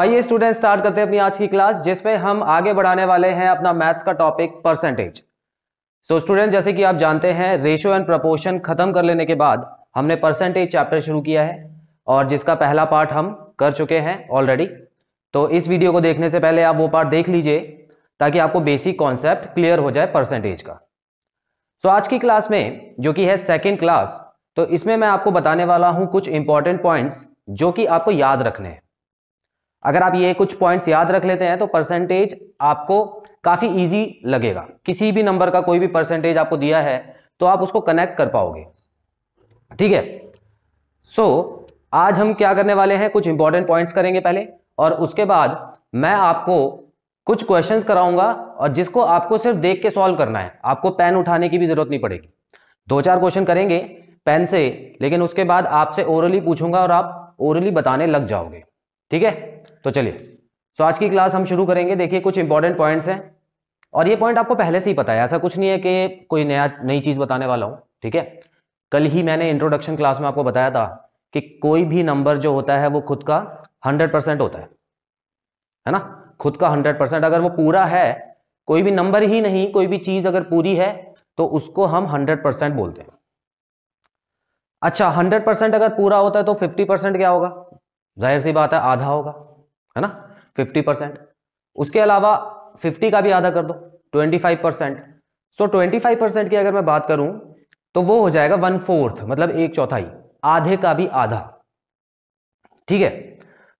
आइए student start करते हैं अपनी आज की क्लास जिसमें हम आगे बढ़ाने वाले हैं अपना मैथ्स का टॉपिक परसेंटेज सो स्टूडेंट जैसे कि आप जानते हैं रेशियो एंड प्रपोर्शन खत्म कर लेने के बाद हमने परसेंटेज चैप्टर शुरू किया है और जिसका पहला पार्ट हम कर चुके हैं ऑलरेडी तो इस वीडियो को देखने से पहले आप वो पार्ट देख लीजिए ताकि आपको बेसिक कॉन्सेप्ट क्लियर हो जाए परसेंटेज का सो so, आज की क्लास में जो कि है सेकेंड क्लास तो इसमें मैं आपको बताने वाला हूँ कुछ इंपॉर्टेंट पॉइंट्स जो कि आपको याद रखने हैं अगर आप ये कुछ पॉइंट्स याद रख लेते हैं तो परसेंटेज आपको काफ़ी इजी लगेगा किसी भी नंबर का कोई भी परसेंटेज आपको दिया है तो आप उसको कनेक्ट कर पाओगे ठीक है सो so, आज हम क्या करने वाले हैं कुछ इंपॉर्टेंट पॉइंट्स करेंगे पहले और उसके बाद मैं आपको कुछ क्वेश्चंस कराऊंगा और जिसको आपको सिर्फ देख के सॉल्व करना है आपको पेन उठाने की भी जरूरत नहीं पड़ेगी दो चार क्वेश्चन करेंगे पेन से लेकिन उसके बाद आपसे ओरली पूछूंगा और आप ओरली बताने लग जाओगे ठीक है तो चलिए सो आज की क्लास हम शुरू करेंगे देखिए कुछ इंपॉर्टेंट पॉइंट्स हैं और ये पॉइंट आपको पहले से ही पता है ऐसा कुछ नहीं है कि कोई नया नई चीज़ बताने वाला हूँ ठीक है कल ही मैंने इंट्रोडक्शन क्लास में आपको बताया था कि कोई भी नंबर जो होता है वो खुद का हंड्रेड परसेंट होता है है ना खुद का हंड्रेड परसेंट अगर वो पूरा है कोई भी नंबर ही नहीं कोई भी चीज़ अगर पूरी है तो उसको हम हंड्रेड परसेंट बोलते हैं अच्छा हंड्रेड परसेंट अगर पूरा होता है तो फिफ्टी परसेंट क्या होगा जाहिर सी बात है आधा होगा है ना फिफ्टी परसेंट उसके अलावा फिफ्टी का भी आधा कर दो twenty five percent so twenty five percent की अगर मैं बात करूं तो वो हो जाएगा वन फोर्थ मतलब एक चौथाई आधे का भी आधा ठीक है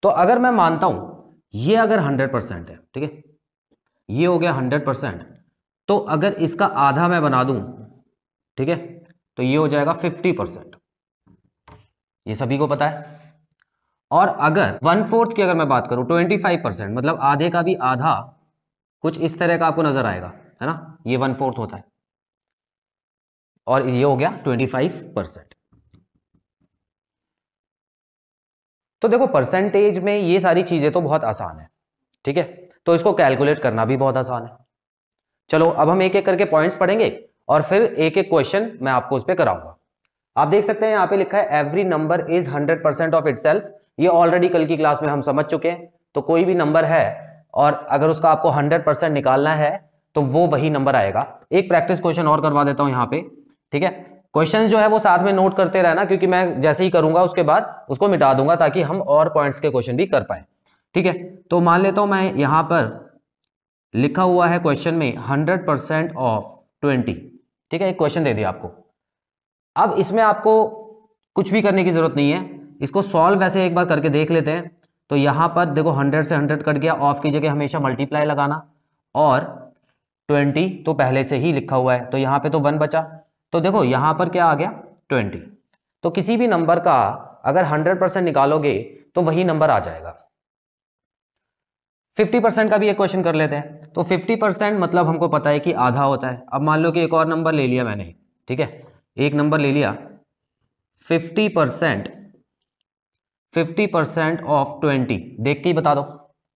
तो अगर मैं मानता हूं ये अगर हंड्रेड परसेंट है ठीक है ये हो गया हंड्रेड परसेंट तो अगर इसका आधा मैं बना दूं ठीक है तो ये हो जाएगा फिफ्टी परसेंट ये सभी को पता है और अगर वन फोर्थ की अगर मैं बात करूं ट्वेंटी फाइव परसेंट मतलब आधे का भी आधा कुछ इस तरह का आपको नजर आएगा है ना ये वन फोर्थ होता है और ये हो गया ट्वेंटी फाइव परसेंट तो देखो परसेंटेज में ये सारी चीजें तो बहुत आसान है ठीक है तो इसको कैलकुलेट करना भी बहुत आसान है चलो अब हम एक एक करके पॉइंट्स पढ़ेंगे और फिर एक एक क्वेश्चन मैं आपको उस पर कराऊंगा आप देख सकते हैं यहाँ पे लिखा है every number is hundred percent of itself ये ऑलरेडी कल की क्लास में हम समझ चुके हैं तो कोई भी नंबर है और अगर उसका आपको हंड्रेड परसेंट निकालना है तो वो वही नंबर आएगा एक प्रैक्टिस क्वेश्चन और करवा देता हूं यहाँ पे ठीक है क्वेश्चन जो है वो साथ में नोट करते रहना क्योंकि मैं जैसे ही करूंगा उसके बाद उसको मिटा दूंगा ताकि हम और पॉइंट्स के क्वेश्चन भी कर पाए ठीक है तो मान लेता हूं मैं यहां पर लिखा हुआ है क्वेश्चन में हंड्रेड परसेंट ऑफ ट्वेंटी ठीक है एक क्वेश्चन दे दिया आपको अब इसमें आपको कुछ भी करने की जरूरत नहीं है इसको सॉल्व वैसे एक बार करके देख लेते हैं तो यहां पर देखो हंड्रेड से हंड्रेड कट गया ऑफ की जगह हमेशा मल्टीप्लाई लगाना और ट्वेंटी तो पहले से ही लिखा हुआ है तो यहां पे तो वन बचा तो देखो यहां पर क्या आ गया ट्वेंटी तो किसी भी नंबर का अगर हंड्रेड परसेंट निकालोगे तो वही नंबर आ जाएगा फिफ्टी परसेंट का भी एक क्वेश्चन कर लेते हैं तो फिफ्टी परसेंट मतलब हमको पता है कि आधा होता है अब मान लो कि एक और नंबर ले लिया मैंने ठीक है एक नंबर ले लिया fifty percent fifty percent of twenty देख के ही बता दो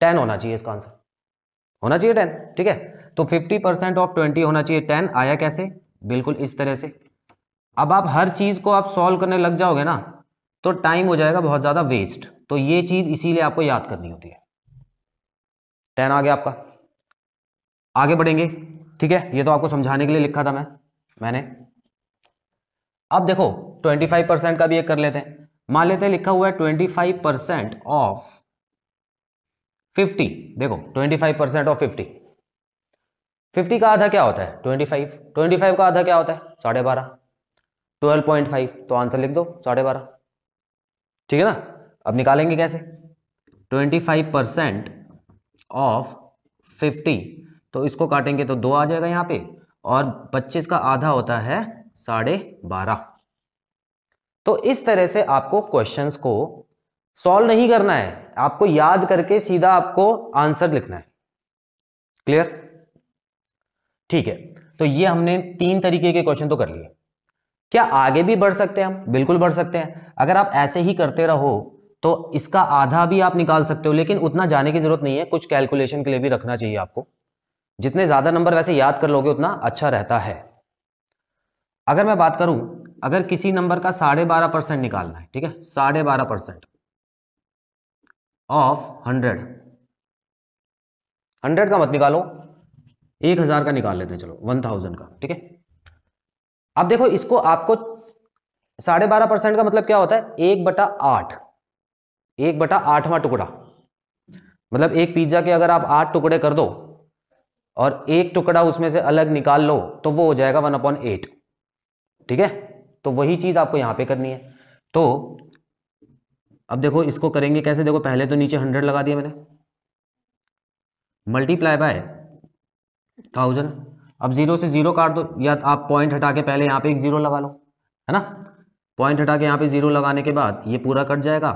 टेन होना चाहिए इसका आंसर होना चाहिए टेन ठीक है तो फिफ्टी परसेंट ऑफ ट्वेंटी होना चाहिए टेन आया कैसे बिल्कुल इस तरह से अब आप हर चीज़ को आप सॉल्व करने लग जाओगे ना तो टाइम हो जाएगा बहुत ज़्यादा वेस्ट तो ये चीज़ इसीलिए आपको याद करनी होती है टेन आ गया आपका आगे बढ़ेंगे ठीक है ये तो आपको समझाने के लिए लिखा था मैं मैंने अब देखो ट्वेंटी फाइव परसेंट का भी एक कर लेते हैं मान लेते हैं लिखा हुआ है twenty five percent of fifty देखो twenty five percent of fifty fifty का आधा क्या होता है ट्वेंटी फाइव ट्वेंटी फाइव का आधा क्या होता है साढ़े बारह ट्वेल्व पॉइंट फाइव तो आंसर लिख दो साढ़े बारह ठीक है ना अब निकालेंगे कैसे twenty five percent of fifty तो इसको काटेंगे तो दो आ जाएगा यहाँ पे और पच्चीस का आधा होता है साढ़े बारह तो इस तरह से आपको क्वेश्चंस को सॉल्व नहीं करना है आपको याद करके सीधा आपको आंसर लिखना है क्लियर ठीक है तो ये हमने तीन तरीके के क्वेश्चन तो कर लिए क्या आगे भी बढ़ सकते हैं हम बिल्कुल बढ़ सकते हैं अगर आप ऐसे ही करते रहो तो इसका आधा भी आप निकाल सकते हो लेकिन उतना जाने की जरूरत नहीं है कुछ कैलकुलेशन के लिए भी रखना चाहिए आपको जितने ज्यादा नंबर वैसे याद कर लोगे उतना अच्छा रहता है अगर मैं बात करूं अगर किसी नंबर का साढ़े बारह परसेंट निकालना है ठीक है साढ़े बारह परसेंट ऑफ हंड्रेड हंड्रेड का मत निकालो एक हजार का निकाल लेते हैं चलो वन थाउजेंड का ठीक है अब देखो इसको आपको साढ़े बारह परसेंट का मतलब क्या होता है एक बटा आठ एक बटा आठवां टुकड़ा मतलब एक पिज्जा के अगर आप आठ टुकड़े कर दो और एक टुकड़ा उसमें से अलग निकाल लो तो वो हो जाएगा वन अपॉन एट ठीक है तो वही चीज़ आपको यहां पे करनी है तो अब देखो इसको करेंगे कैसे देखो पहले तो नीचे हंड्रेड लगा दिया मैंने मल्टीप्लाई बाय थाउजेंड अब जीरो से जीरो काट दो या आप पॉइंट हटा के पहले यहां पे एक जीरो लगा लो है ना पॉइंट हटा के यहां पे जीरो लगाने के बाद ये पूरा कट जाएगा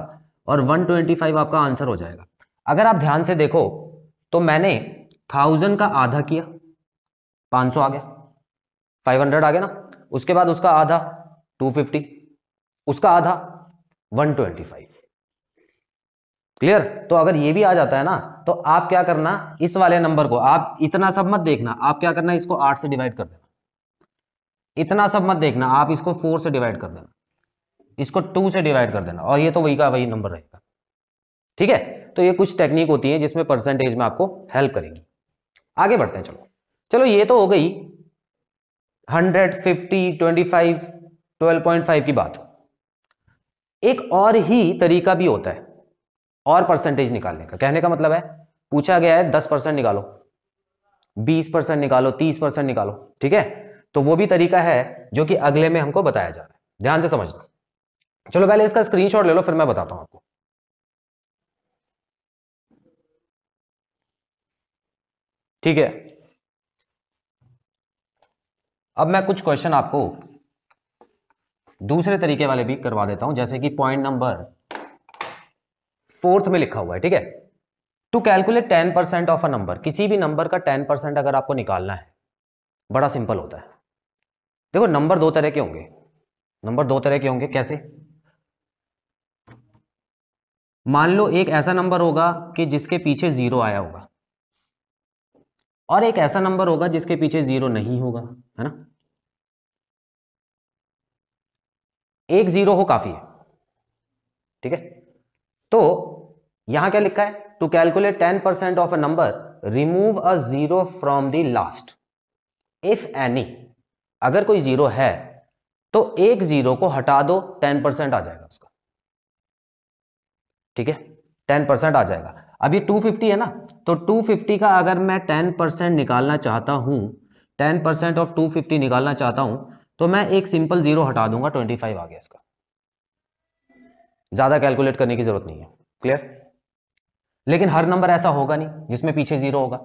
और 125 आपका आंसर हो जाएगा अगर आप ध्यान से देखो तो मैंने थाउजेंड का आधा किया 500 आ गया 500 आ गया ना उसके बाद उसका आधा 250 उसका आधा 125 क्लियर तो अगर ये भी आ जाता है ना तो आप क्या करना इस वाले नंबर को आप इतना सब मत देखना आप क्या करना इसको आठ से डिवाइड कर देना इतना सब मत देखना आप इसको फोर से डिवाइड कर देना इसको टू से डिवाइड कर देना और ये तो वही का वही नंबर रहेगा ठीक है तो ये कुछ टेक्निक होती है जिसमें परसेंटेज में आपको हेल्प करेगी आगे बढ़ते हैं चलो चलो ये तो हो गई हंड्रेड फिफ्टी ट्वेंटी फाइव 12.5 की बात एक और ही तरीका भी होता है और परसेंटेज निकालने का कहने का मतलब है पूछा गया है दस परसेंट निकालो बीस परसेंट निकालो तीस परसेंट निकालो ठीक है तो वो भी तरीका है जो कि अगले में हमको बताया जा रहा है ध्यान से समझना चलो पहले इसका स्क्रीन ले लो फिर मैं बताता हूं आपको ठीक है अब मैं कुछ क्वेश्चन आपको दूसरे तरीके वाले भी करवा देता हूं जैसे कि पॉइंट नंबर फोर्थ में लिखा हुआ है ठीक है to calculate ten percent of a number किसी भी नंबर का टेन परसेंट अगर आपको निकालना है बड़ा सिंपल होता है देखो नंबर दो तरह के होंगे नंबर दो तरह के होंगे कैसे मान लो एक ऐसा नंबर होगा कि जिसके पीछे जीरो आया होगा और एक ऐसा नंबर होगा जिसके पीछे जीरो नहीं होगा है ना एक जीरो हो काफी है ठीक है तो यहां क्या लिखा है to calculate ten percent of a number remove a zero from the last if any अगर कोई जीरो है तो एक जीरो को हटा दो टेन परसेंट आ जाएगा उसका ठीक है टेन परसेंट आ जाएगा अभी टू फिफ्टी है ना तो टू फिफ्टी का अगर मैं टेन परसेंट निकालना चाहता हूं ten percent of two fifty निकालना चाहता हूं तो मैं एक सिंपल जीरो हटा दूंगा ट्वेंटी फाइव आ गया इसका ज्यादा कैलकुलेट करने की जरूरत नहीं है क्लियर लेकिन हर नंबर ऐसा होगा नहीं जिसमें पीछे जीरो होगा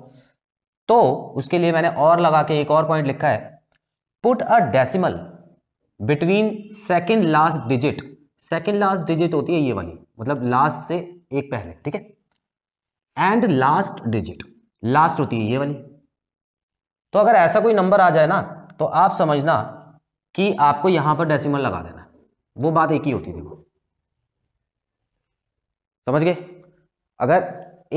तो उसके लिए मैंने और लगा के एक और पॉइंट लिखा है put a decimal between second last digit second last digit होती है ये वाली मतलब लास्ट से एक पहले ठीक है एंड लास्ट डिजिट लास्ट होती है ये वाली तो अगर ऐसा कोई नंबर आ जाए ना तो आप समझना कि आपको यहां पर डेसिमल लगा देना वो बात एक ही होती देखो समझ गए अगर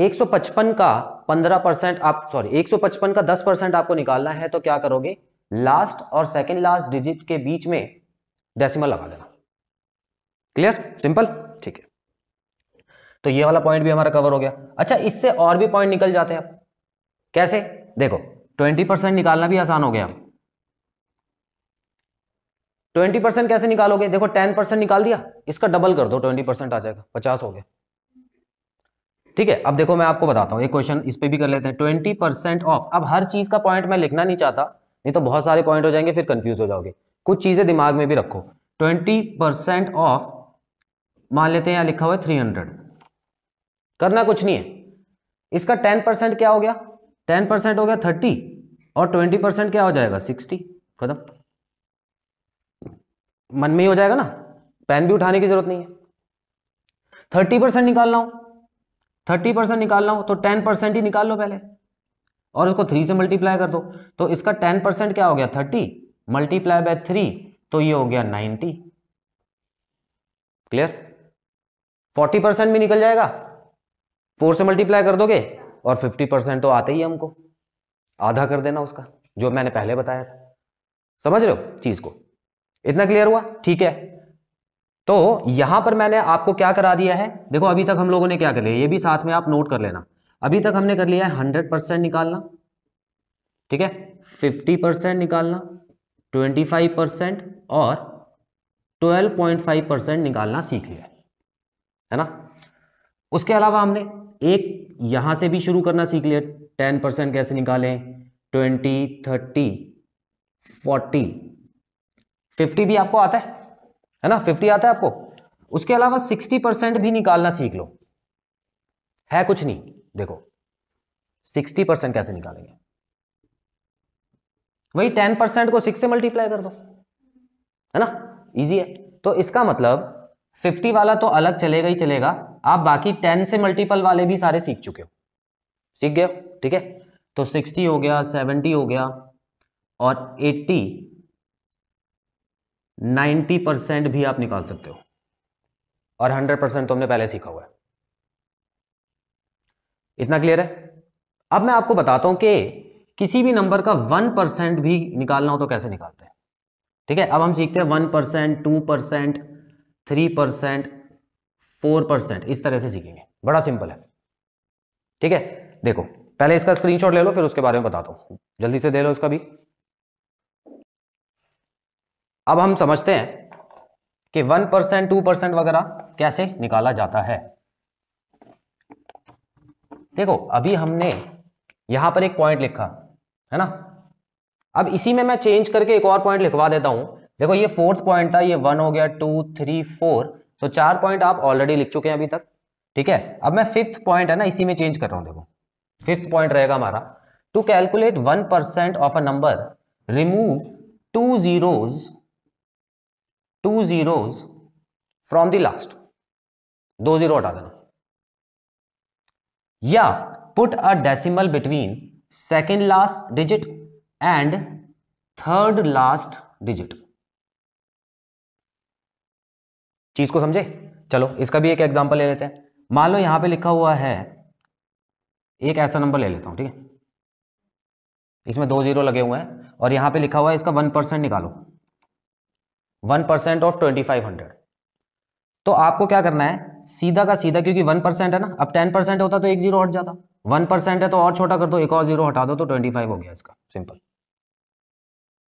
155 का 15 परसेंट आप सॉरी 155 का 10 परसेंट आपको निकालना है तो क्या करोगे लास्ट और सेकेंड लास्ट डिजिट के बीच में डेसिमल लगा देना क्लियर सिंपल ठीक है तो ये वाला पॉइंट भी हमारा कवर हो गया अच्छा इससे और भी पॉइंट निकल जाते हैं कैसे देखो 20 परसेंट निकालना भी आसान हो गया ट्वेंटी परसेंट कैसे निकालोगे देखो टेन परसेंट निकाल दिया इसका डबल कर दो ट्वेंटी परसेंट आ जाएगा पचास हो गया ठीक है अब देखो मैं आपको बताता हूँ एक क्वेश्चन इस पर भी कर लेते हैं ट्वेंटी परसेंट ऑफ अब हर चीज का पॉइंट मैं लिखना नहीं चाहता नहीं तो बहुत सारे पॉइंट हो जाएंगे फिर कंफ्यूज हो जाओगे कुछ चीजें दिमाग में भी रखो ट्वेंटी परसेंट ऑफ मान लेते हैं यहाँ लिखा हुआ है थ्री हंड्रेड करना कुछ नहीं है इसका टेन परसेंट क्या हो गया टेन परसेंट हो गया थर्टी और ट्वेंटी परसेंट क्या हो जाएगा सिक्सटी खत्म मन में ही हो जाएगा ना पेन भी उठाने की जरूरत नहीं है थर्टी परसेंट निकाल लो थर्टी परसेंट निकाल लो तो टेन परसेंट ही निकाल लो पहले और उसको थ्री से मल्टीप्लाई कर दो तो इसका टेन परसेंट क्या हो गया थर्टी मल्टीप्लाई बाय थ्री तो ये हो गया नाइनटी क्लियर फोर्टी परसेंट भी निकल जाएगा फोर से मल्टीप्लाई कर दोगे और फिफ्टी परसेंट तो आते ही हमको आधा कर देना उसका जो मैंने पहले बताया समझ रहे हो चीज को इतना क्लियर हुआ ठीक है तो यहां पर मैंने आपको क्या करा दिया है देखो अभी तक हम लोगों ने क्या कर लिया ये भी साथ में आप नोट कर लेना अभी तक हमने कर लिया है हंड्रेड परसेंट निकालना ठीक है फिफ्टी परसेंट निकालना ट्वेंटी फाइव परसेंट और ट्वेल्व पॉइंट फाइव परसेंट निकालना सीख लिया है ना उसके अलावा हमने एक यहां से भी शुरू करना सीख लिया टेन परसेंट कैसे निकालें ट्वेंटी थर्टी फोर्टी फिफ्टी भी आपको आता है है ना फिफ्टी आता है आपको उसके अलावा सिक्सटी परसेंट भी निकालना सीख लो है कुछ नहीं देखो सिक्सटी परसेंट कैसे निकालेंगे वही टेन परसेंट को सिक्स से मल्टीप्लाई कर दो है ना इजी है तो इसका मतलब फिफ्टी वाला तो अलग चलेगा ही चलेगा आप बाकी टेन से मल्टीपल वाले भी सारे सीख चुके हो सीख गए ठीक है तो सिक्सटी हो गया सेवेंटी हो गया और एट्टी 90 परसेंट भी आप निकाल सकते हो और 100 परसेंट तो हमने पहले सीखा हुआ है इतना क्लियर है अब मैं आपको बताता हूं कि किसी भी नंबर का वन परसेंट भी निकालना हो तो कैसे निकालते हैं ठीक है अब हम सीखते हैं one percent two percent three percent four percent इस तरह से सीखेंगे बड़ा सिंपल है ठीक है देखो पहले इसका स्क्रीनशॉट ले लो फिर उसके बारे में बताता हूं जल्दी से दे लो उसका भी अब हम समझते हैं कि वन परसेंट टू परसेंट वगैरह कैसे निकाला जाता है देखो अभी हमने यहां पर एक पॉइंट लिखा है ना अब इसी में मैं चेंज करके एक और पॉइंट लिखवा देता हूं देखो ये फोर्थ पॉइंट था ये वन हो गया टू थ्री फोर तो चार पॉइंट आप ऑलरेडी लिख चुके हैं अभी तक ठीक है अब मैं फिफ्थ पॉइंट है ना इसी में चेंज कर रहा हूं देखो फिफ्थ पॉइंट रहेगा हमारा to calculate one percent of a number remove two zeros two zeros from the last दो जीरो हटा देना या put a decimal between second last digit and third last digit चीज को समझे चलो इसका भी एक एग्जांपल ले लेते हैं मान लो यहां पे लिखा हुआ है एक ऐसा नंबर ले लेता हूं ठीक है इसमें दो जीरो लगे हुए हैं और यहां पे लिखा हुआ है इसका वन परसेंट निकालो one percent of twenty five hundred तो आपको क्या करना है सीधा का सीधा क्योंकि वन परसेंट है ना अब टेन परसेंट होता तो एक जीरो हट जाता वन परसेंट है तो और छोटा कर दो एक और जीरो हटा दो तो ट्वेंटी फाइव हो गया इसका सिंपल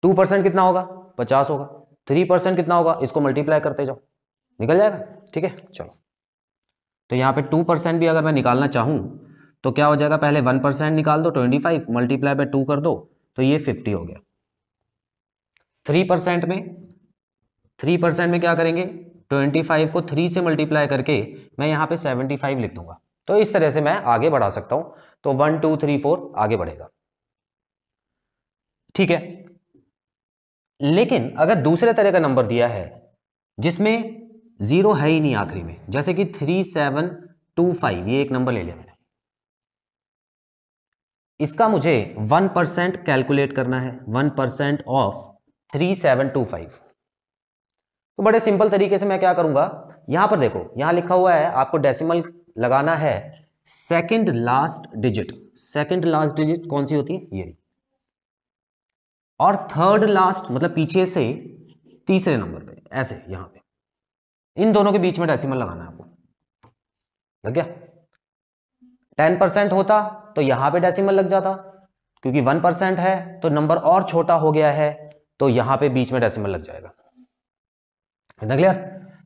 टू परसेंट कितना होगा पचास होगा थ्री परसेंट कितना होगा इसको मल्टीप्लाई करते जाओ निकल जाएगा ठीक है चलो तो यहाँ पे टू परसेंट भी अगर मैं निकालना चाहूँ तो क्या हो जाएगा पहले वन परसेंट निकाल दो twenty five multiply by two कर दो तो ये फिफ्टी हो गया थ्री परसेंट में थ्री परसेंट में क्या करेंगे ट्वेंटी फाइव को थ्री से मल्टीप्लाई करके मैं यहाँ पे सेवेंटी फाइव लिख दूंगा तो इस तरह से मैं आगे बढ़ा सकता हूँ तो वन टू थ्री फोर आगे बढ़ेगा ठीक है लेकिन अगर दूसरे तरह का नंबर दिया है जिसमें जीरो है ही नहीं आखिरी में जैसे कि थ्री सेवन टू फाइव ये एक नंबर ले लिया मैंने इसका मुझे वन परसेंट कैलकुलेट करना है one percent of three seven two five तो बड़े सिंपल तरीके से मैं क्या करूंगा यहां पर देखो यहां लिखा हुआ है आपको डेसिमल लगाना है second last digit second last digit कौन सी होती है ये और थर्ड लास्ट मतलब पीछे से तीसरे नंबर पे ऐसे यहां पे इन दोनों के बीच में डेसिमल लगाना है आपको लग गया टेन परसेंट होता तो यहां पे डेसिमल लग जाता क्योंकि वन परसेंट है तो नंबर और छोटा हो गया है तो यहां पे बीच में डेसिमल लग जाएगा इतना क्लियर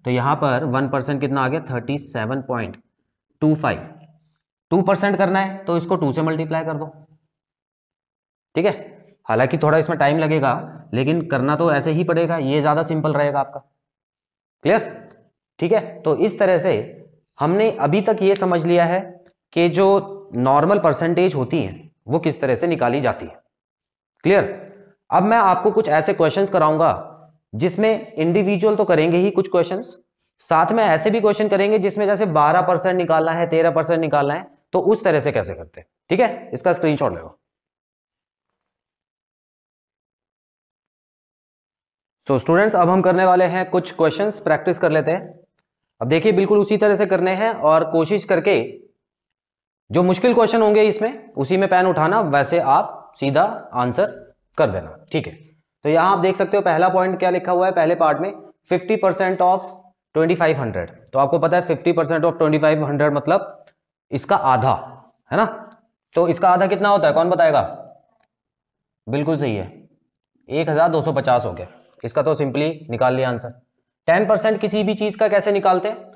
तो यहां पर वन परसेंट कितना आ गया thirty seven point two five two percent करना है तो इसको टू से मल्टीप्लाई कर दो ठीक है हालांकि थोड़ा इसमें टाइम लगेगा लेकिन करना तो ऐसे ही पड़ेगा ये ज़्यादा सिंपल रहेगा आपका क्लियर ठीक है तो इस तरह से हमने अभी तक ये समझ लिया है कि जो नॉर्मल परसेंटेज होती है वो किस तरह से निकाली जाती है क्लियर अब मैं आपको कुछ ऐसे क्वेश्चंस कराऊंगा जिसमें इंडिविजुअल तो करेंगे ही कुछ क्वेश्चन साथ में ऐसे भी क्वेश्चन करेंगे जिसमें जैसे बारह परसेंट निकालना है तेरह परसेंट निकालना है तो उस तरह से कैसे करते हैं ठीक है इसका स्क्रीनशॉट ले लो सो स्टूडेंट्स अब हम करने वाले हैं कुछ क्वेश्चंस प्रैक्टिस कर लेते हैं अब देखिए बिल्कुल उसी तरह से करने हैं और कोशिश करके जो मुश्किल क्वेश्चन होंगे इसमें उसी में पैन उठाना वैसे आप सीधा आंसर कर देना ठीक है तो यहाँ आप देख सकते हो पहला पॉइंट क्या लिखा हुआ है पहले पार्ट में fifty percent of twenty five hundred तो आपको पता है fifty percent of twenty five hundred मतलब इसका आधा है ना तो इसका आधा कितना होता है कौन बताएगा बिल्कुल सही है एक हज़ार दो सौ पचास हो गया इसका तो सिंपली निकाल लिया आंसर टेन परसेंट किसी भी चीज़ का कैसे निकालते हैं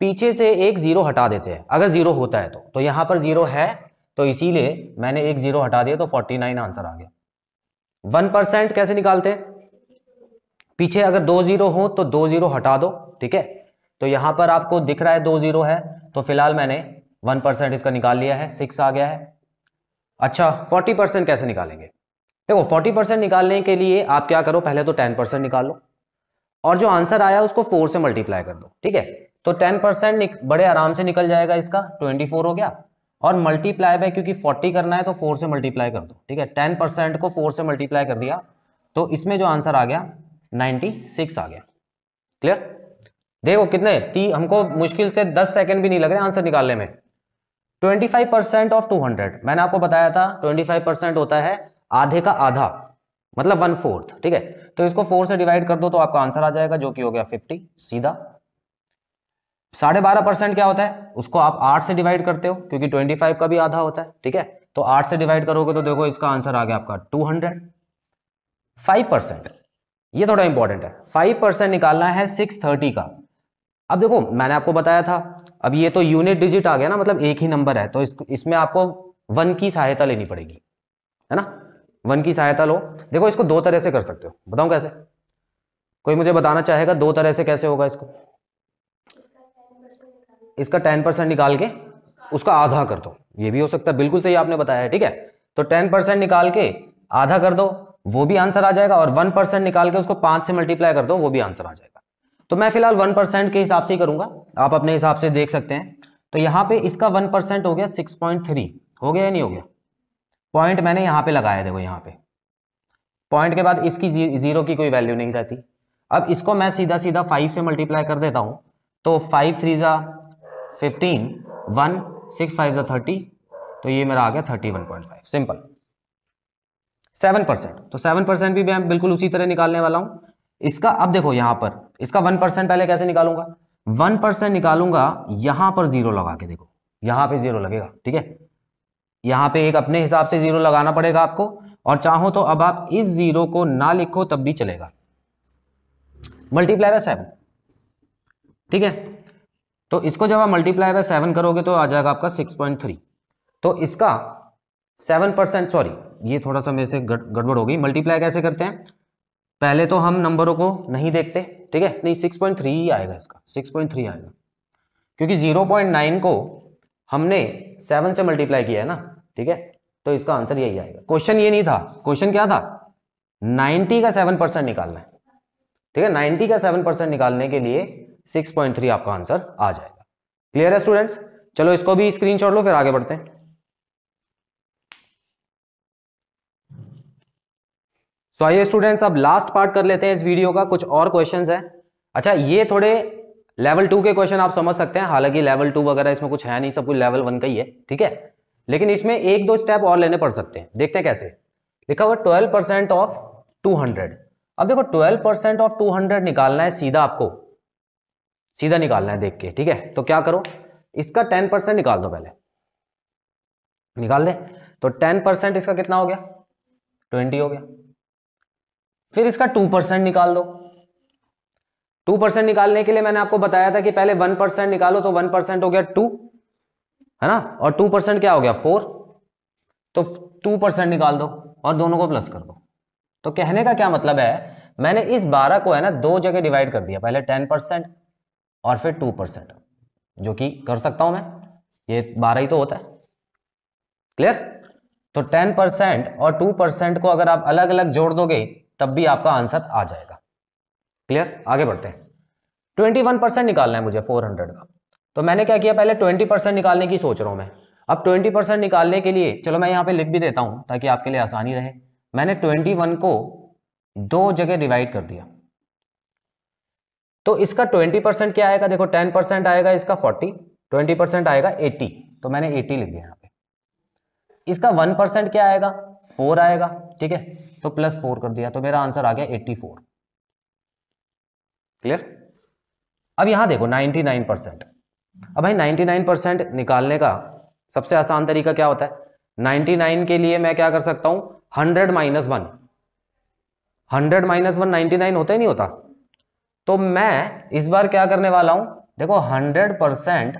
पीछे से एक ज़ीरो हटा देते हैं अगर ज़ीरो होता है तो तो यहाँ पर ज़ीरो है तो इसीलिए मैंने एक ज़ीरो हटा दिया तो फोर्टी नाइन आंसर आ गया वन परसेंट कैसे निकालते पीछे अगर दो जीरो हो तो दो जीरो हटा दो ठीक है तो यहां पर आपको दिख रहा है दो जीरो है तो फिलहाल मैंने वन परसेंट इसका निकाल लिया है सिक्स आ गया है अच्छा फोर्टी परसेंट कैसे निकालेंगे देखो फोर्टी परसेंट निकालने के लिए आप क्या करो पहले तो टेन परसेंट निकाल लो और जो आंसर आया उसको फोर से मल्टीप्लाई कर दो ठीक है तो टेन परसेंट बड़े आराम से निकल जाएगा इसका ट्वेंटी फोर हो गया और मल्टीप्लाई बाय क्योंकि 40 करना है तो 4 से मल्टीप्लाई कर दो ठीक है 10 परसेंट को 4 से मल्टीप्लाई कर दिया तो इसमें जो आंसर आ गया 96 आ गया क्लियर देखो कितने ती हमको मुश्किल से 10 सेकंड भी नहीं लग रहे आंसर निकालने में 25 परसेंट ऑफ 200 मैंने आपको बताया था 25 परसेंट होता है आधे का आधा मतलब वन फोर्थ ठीक है तो इसको फोर से डिवाइड कर दो तो आपका आंसर आ जाएगा जो कि हो गया फिफ्टी सीधा साढ़े बारह परसेंट क्या होता है उसको आप आठ से डिवाइड करते हो क्योंकि ट्वेंटी फाइव का भी आधा होता है ठीक है तो आठ से डिवाइड करोगे तो देखो इसका आंसर आ गया आपका टू हंड्रेड फाइव परसेंट ये थोड़ा इंपॉर्टेंट है फाइव परसेंट निकालना है सिक्स थर्टी का अब देखो मैंने आपको बताया था अब ये तो यूनिट डिजिट आ गया ना मतलब एक ही नंबर है तो इस, इसमें आपको वन की सहायता लेनी पड़ेगी है ना वन की सहायता लो देखो इसको दो तरह से कर सकते हो बताऊं कैसे कोई मुझे बताना चाहेगा दो तरह से कैसे होगा इसको इसका टेन परसेंट निकाल के उसका आधा कर दो ये भी हो सकता है बिल्कुल सही आपने बताया है ठीक है तो टेन परसेंट निकाल के आधा कर दो वो भी आंसर आ जाएगा और वन परसेंट निकाल के उसको पांच से मल्टीप्लाई कर दो वो भी आंसर आ जाएगा तो मैं फिलहाल वन परसेंट के हिसाब से ही करूंगा आप अपने हिसाब से देख सकते हैं तो यहाँ पे इसका वन परसेंट हो गया सिक्स पॉइंट थ्री हो गया या नहीं हो गया पॉइंट मैंने यहां पे लगाया देखो यहां पे पॉइंट के बाद इसकी जीरो की कोई वैल्यू नहीं रहती अब इसको मैं सीधा सीधा फाइव से मल्टीप्लाई कर देता हूँ तो फाइव थ्री ज़ा फिफ्टीन वन सिक्स फाइव ज़ा थर्टी तो ये मेरा आ गया thirty one point five simple seven percent तो सेवन परसेंट भी मैं बिल्कुल उसी तरह निकालने वाला हूँ इसका अब देखो यहाँ पर इसका वन परसेंट पहले कैसे निकालूंगा वन परसेंट निकालूंगा यहाँ पर जीरो लगा के देखो यहाँ पे जीरो लगेगा ठीक है यहाँ पे एक अपने हिसाब से जीरो लगाना पड़ेगा आपको और चाहो तो अब आप इस जीरो को ना लिखो तब भी चलेगा मल्टीप्लाई बाय सेवन ठीक है तो इसको जब आप मल्टीप्लाई बाय सेवन करोगे तो आ जाएगा आपका सिक्स पॉइंट थ्री तो इसका सेवन परसेंट सॉरी ये थोड़ा सा मेरे से गड़बड़ हो गई मल्टीप्लाई कैसे करते हैं पहले तो हम नंबरों को नहीं देखते ठीक है नहीं सिक्स पॉइंट थ्री ही आएगा इसका सिक्स पॉइंट थ्री आएगा क्योंकि जीरो पॉइंट नाइन को हमने सेवन से मल्टीप्लाई किया है ना ठीक है तो इसका आंसर यही आएगा क्वेश्चन ये नहीं था क्वेश्चन क्या था नाइन्टी का सेवन परसेंट निकालना है ठीक है नाइन्टी का सेवन परसेंट निकालने के लिए सिक्स पॉइंट थ्री आपका आंसर आ जाएगा क्लियर है स्टूडेंट्स चलो इसको भी स्क्रीन लो फिर आगे बढ़ते हैं सो आइए स्टूडेंट्स अब लास्ट पार्ट कर लेते हैं इस वीडियो का कुछ और क्वेश्चन है अच्छा ये थोड़े लेवल टू के क्वेश्चन आप समझ सकते हैं हालांकि लेवल टू वगैरह इसमें कुछ है नहीं सब कुछ लेवल वन का ही है ठीक है लेकिन इसमें एक दो स्टेप और लेने पड़ सकते हैं देखते हैं कैसे लिखा हुआ twelve percent of two hundred अब देखो twelve percent of two hundred निकालना है सीधा आपको सीधा निकालना है देख के ठीक है तो क्या करो इसका टेन परसेंट निकाल दो पहले निकाल दे तो टेन परसेंट इसका कितना हो गया ट्वेंटी हो गया फिर इसका टू परसेंट निकाल दो टू परसेंट निकालने के लिए मैंने आपको बताया था कि पहले वन परसेंट निकालो तो वन परसेंट हो गया टू है ना और टू परसेंट क्या हो गया फोर तो टू परसेंट निकाल दो और दोनों को प्लस कर दो तो कहने का क्या मतलब है मैंने इस बारह को है ना दो जगह डिवाइड कर दिया पहले टेन परसेंट और फिर टू परसेंट जो कि कर सकता हूं मैं ये बारह ही तो होता है क्लियर तो टेन परसेंट और टू परसेंट को अगर आप अलग अलग जोड़ दोगे तब भी आपका आंसर आ जाएगा क्लियर आगे बढ़ते हैं ट्वेंटी वन परसेंट निकालना है मुझे फोर हंड्रेड का तो मैंने क्या किया पहले ट्वेंटी परसेंट निकालने की सोच रहा हूँ मैं अब ट्वेंटी परसेंट निकालने के लिए चलो मैं यहाँ पे लिख भी देता हूँ ताकि आपके लिए आसानी रहे मैंने ट्वेंटी वन को दो जगह डिवाइड कर दिया तो इसका ट्वेंटी परसेंट क्या आएगा देखो टेन परसेंट आएगा इसका फोर्टी ट्वेंटी परसेंट आएगा एट्टी तो मैंने एटी लिख दिया यहाँ पे इसका वन परसेंट क्या आएगा फोर आएगा ठीक है तो प्लस फोर कर दिया तो मेरा आंसर आ गया एट्टी फोर क्लियर अब यहां देखो नाइनटी नाइन परसेंट अब भाई नाइनटी नाइन परसेंट निकालने का सबसे आसान तरीका क्या होता है 99 के लिए मैं क्या कर सकता हूं hundred minus one hundred minus one ninety होता ही नहीं होता तो मैं इस बार क्या करने वाला हूं देखो hundred percent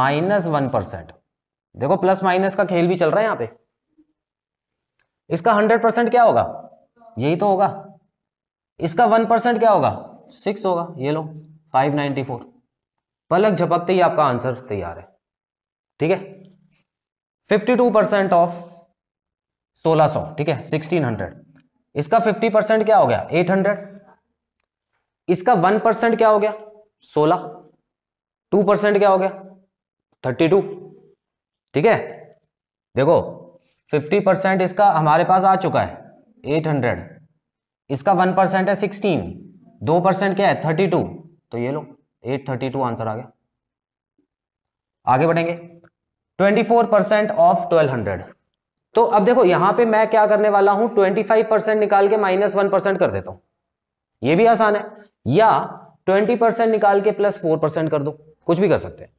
minus one percent देखो प्लस माइनस का खेल भी चल रहा है यहां पे इसका हंड्रेड परसेंट क्या होगा यही तो होगा इसका वन परसेंट क्या होगा सिक्स होगा ये लो फाइव नाइनटी फोर पलक झपकते ही आपका आंसर तैयार है ठीक है फिफ्टी टू परसेंट ऑफ सोलह सौ ठीक है सिक्सटीन हंड्रेड इसका फिफ्टी परसेंट क्या हो गया एट हंड्रेड इसका वन परसेंट क्या हो गया सोलह टू परसेंट क्या हो गया थर्टी टू ठीक है देखो फिफ्टी परसेंट इसका हमारे पास आ चुका है एट हंड्रेड इसका वन परसेंट है सिक्सटीन दो परसेंट क्या है थर्टी टू तो ये लो एट थर्टी टू आंसर आ गया आगे बढ़ेंगे twenty four percent of twelve hundred तो अब देखो यहां पे मैं क्या करने वाला हूं ट्वेंटी फाइव परसेंट निकाल के माइनस वन परसेंट कर देता हूं ये भी आसान है या ट्वेंटी परसेंट निकाल के प्लस फोर परसेंट कर दो कुछ भी कर सकते हैं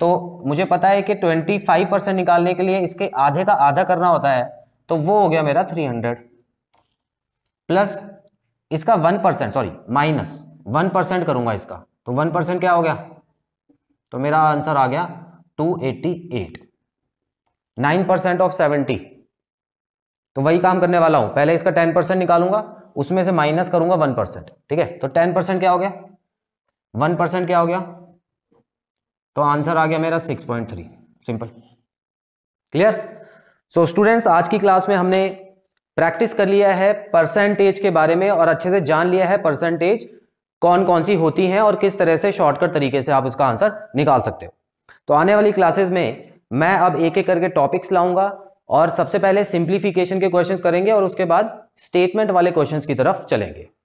तो मुझे पता है कि ट्वेंटी फाइव परसेंट निकालने के लिए इसके आधे का आधा करना होता है तो वो हो गया मेरा थ्री हंड्रेड प्लस इसका one percent sorry minus one percent करूंगा इसका तो वन परसेंट क्या हो गया तो मेरा आंसर आ गया two eighty eight nine percent of seventy तो वही काम करने वाला हूं पहले इसका टेन परसेंट निकालूंगा उसमें से माइनस करूंगा वन परसेंट ठीक है तो टेन परसेंट क्या हो गया वन परसेंट क्या हो गया तो आंसर आ गया मेरा six point three simple clear so students आज की क्लास में हमने प्रैक्टिस कर लिया है परसेंटेज के बारे में और अच्छे से जान लिया है परसेंटेज कौन कौन सी होती हैं और किस तरह से शॉर्टकट तरीके से आप उसका आंसर निकाल सकते हो तो आने वाली क्लासेस में मैं अब एक एक करके टॉपिक्स लाऊंगा और सबसे पहले सिंप्लीफिकेशन के क्वेश्चंस करेंगे और उसके बाद स्टेटमेंट वाले क्वेश्चंस की तरफ चलेंगे